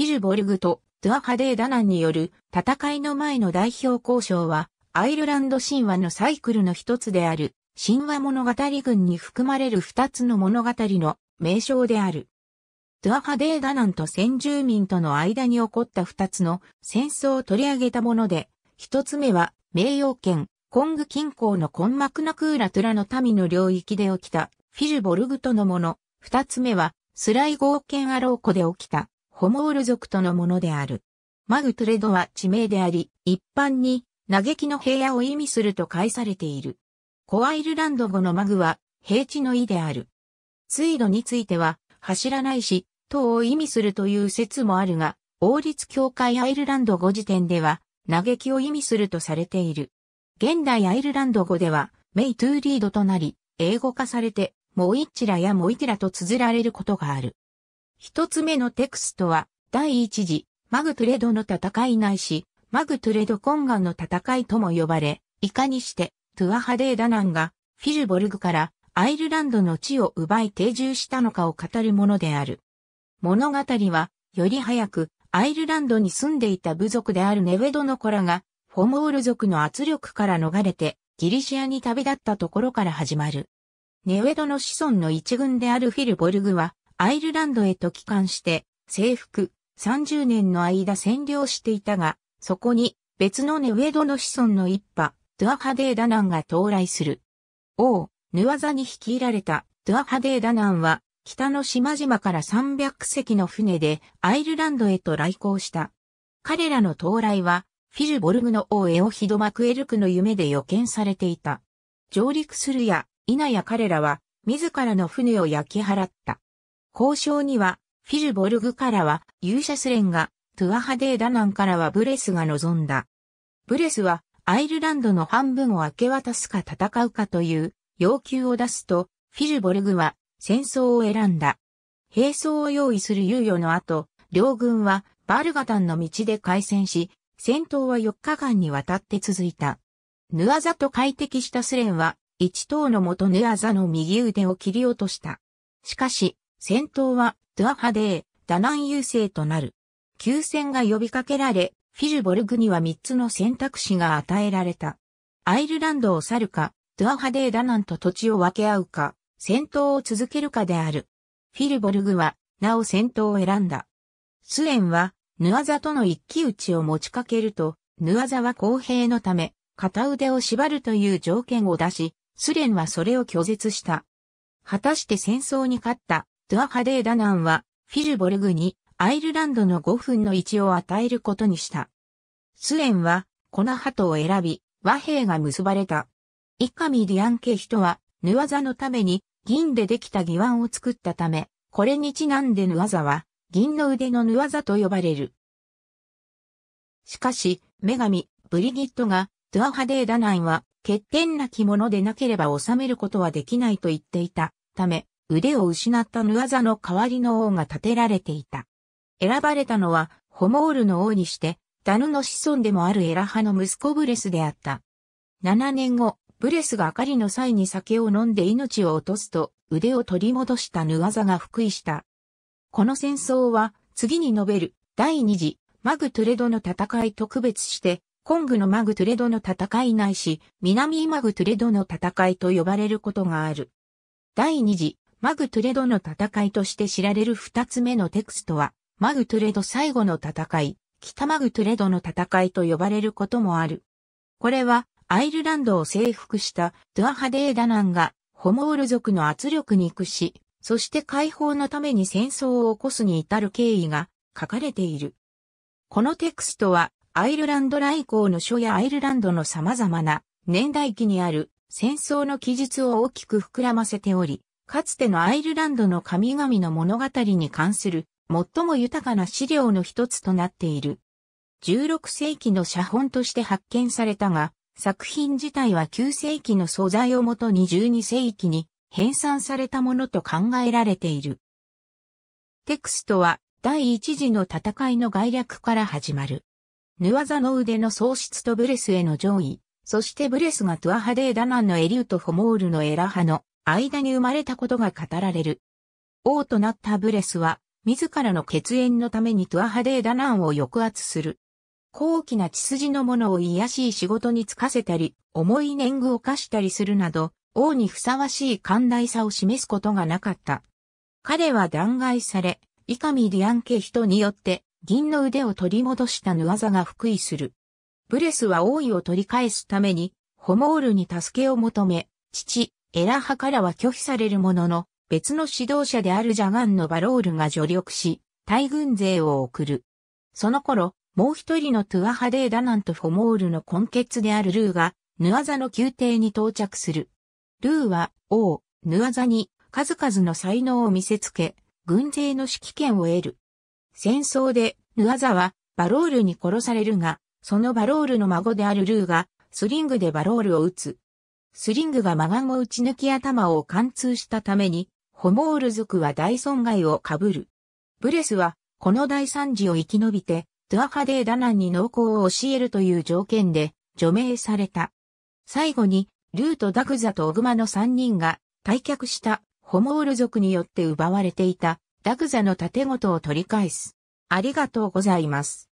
フィルボルグとドゥアハデーダナンによる戦いの前の代表交渉は、アイルランド神話のサイクルの一つである、神話物語群に含まれる二つの物語の名称である。ドゥアハデーダナンと先住民との間に起こった二つの戦争を取り上げたもので、一つ目は、名誉県、コング近郊のコンマクナクーラトゥラの民の領域で起きた、フィルボルグとのもの。二つ目は、スライゴ号圏アロー湖で起きた、ホモール族とのものである。マグトレドは地名であり、一般に、嘆きの平野を意味すると解されている。コアイルランド語のマグは、平地の意である。水路については、走らないし、塔を意味するという説もあるが、王立協会アイルランド語時点では、嘆きを意味するとされている。現代アイルランド語では、メイトゥーリードとなり、英語化されて、モイッチラやモイテラと綴られることがある。一つ目のテクストは、第一次、マグトゥレドの戦いないし、マグトゥレド懇願の戦いとも呼ばれ、いかにして、トゥアハデーダナンが、フィルボルグから、アイルランドの地を奪い定住したのかを語るものである。物語は、より早く、アイルランドに住んでいた部族であるネウェドの子らが、フォモール族の圧力から逃れて、ギリシアに旅立ったところから始まる。ネウェドの子孫の一軍であるフィルボルグは、アイルランドへと帰還して、征服、30年の間占領していたが、そこに別のネウェドの子孫の一派、ドゥアハデーダナンが到来する。王、ヌワザに率いられたドゥアハデーダナンは、北の島々から300隻の船でアイルランドへと来航した。彼らの到来は、フィルボルグの王エオヒド・マクエルクの夢で予見されていた。上陸するや、否や彼らは、自らの船を焼き払った。交渉には、フィルボルグからは勇者スレンが、トゥアハデーダナンからはブレスが望んだ。ブレスは、アイルランドの半分を明け渡すか戦うかという要求を出すと、フィルボルグは戦争を選んだ。兵装を用意する猶予の後、両軍はバルガタンの道で開戦し、戦闘は4日間にわたって続いた。ヌアザと快適したスレンは、一頭のとヌアザの右腕を切り落とした。しかし、戦闘はドゥアデー、ダナン優勢となる。休戦が呼びかけられ、フィジュボルグには3つの選択肢が与えられた。アイルランドを去るか、ドゥアデー・ダナンと土地を分け合うか、戦闘を続けるかである。フィルボルグは、なお戦闘を選んだ。スエンは、ヌアザとの一騎打ちを持ちかけると、ヌアザは公平のため、片腕を縛るという条件を出し、スレンはそれを拒絶した。果たして戦争に勝ったドゥアハデーダナンは、フィルボルグに、アイルランドの5分の1を与えることにした。スエンは、コナハトを選び、和平が結ばれた。イカミ・ディアンケヒトは、ヌワザのために、銀でできた義腕を作ったため、これにちなんでヌワザは、銀の腕のヌワザと呼ばれる。しかし、女神、ブリギットが、ドゥアハデーダナンは、欠点なきものでなければ収めることはできないと言っていたため、腕を失ったヌアザの代わりの王が建てられていた。選ばれたのは、ホモールの王にして、ダヌの子孫でもあるエラハの息子ブレスであった。7年後、ブレスが明かりの際に酒を飲んで命を落とすと、腕を取り戻したヌアザが復位した。この戦争は、次に述べる、第二次、マグトゥレドの戦い特別して、コングのマグトゥレドの戦いないし、南マグトゥレドの戦いと呼ばれることがある。第二次、マグトレドの戦いとして知られる二つ目のテクストは、マグトレド最後の戦い、北マグトレドの戦いと呼ばれることもある。これは、アイルランドを征服したドゥアハデーダナンが、ホモール族の圧力に屈し、そして解放のために戦争を起こすに至る経緯が書かれている。このテクストは、アイルランド来航の書やアイルランドの様々な年代記にある戦争の記述を大きく膨らませており、かつてのアイルランドの神々の物語に関する最も豊かな資料の一つとなっている。16世紀の写本として発見されたが、作品自体は9世紀の素材をもとに12世紀に編纂されたものと考えられている。テクストは第一次の戦いの概略から始まる。ヌワザの腕の喪失とブレスへの上位、そしてブレスがトゥアハデーダナンのエリュートフォモールのエラハの間に生まれたことが語られる。王となったブレスは、自らの血縁のためにトゥアハデーダナンを抑圧する。高貴な血筋の者を癒しい仕事に就かせたり、重い年貢を課したりするなど、王にふさわしい寛大さを示すことがなかった。彼は弾劾され、イカミ・ディアンケ人によって銀の腕を取り戻したヌワザが福井する。ブレスは王位を取り返すために、ホモールに助けを求め、父、エラ派からは拒否されるものの、別の指導者であるジャガンのバロールが助力し、大軍勢を送る。その頃、もう一人のトゥアハデーダナンとフォモールの根血であるルーが、ヌアザの宮廷に到着する。ルーは、王、ヌアザに、数々の才能を見せつけ、軍勢の指揮権を得る。戦争で、ヌアザは、バロールに殺されるが、そのバロールの孫であるルーが、スリングでバロールを撃つ。スリングがマガンを打ち抜き頭を貫通したために、ホモール族は大損害を被る。ブレスは、この大惨事を生き延びて、ドゥアハデーダナンに農耕を教えるという条件で、除名された。最後に、ルート・ダクザとオグマの3人が、退却したホモール族によって奪われていた、ダクザの盾ごとを取り返す。ありがとうございます。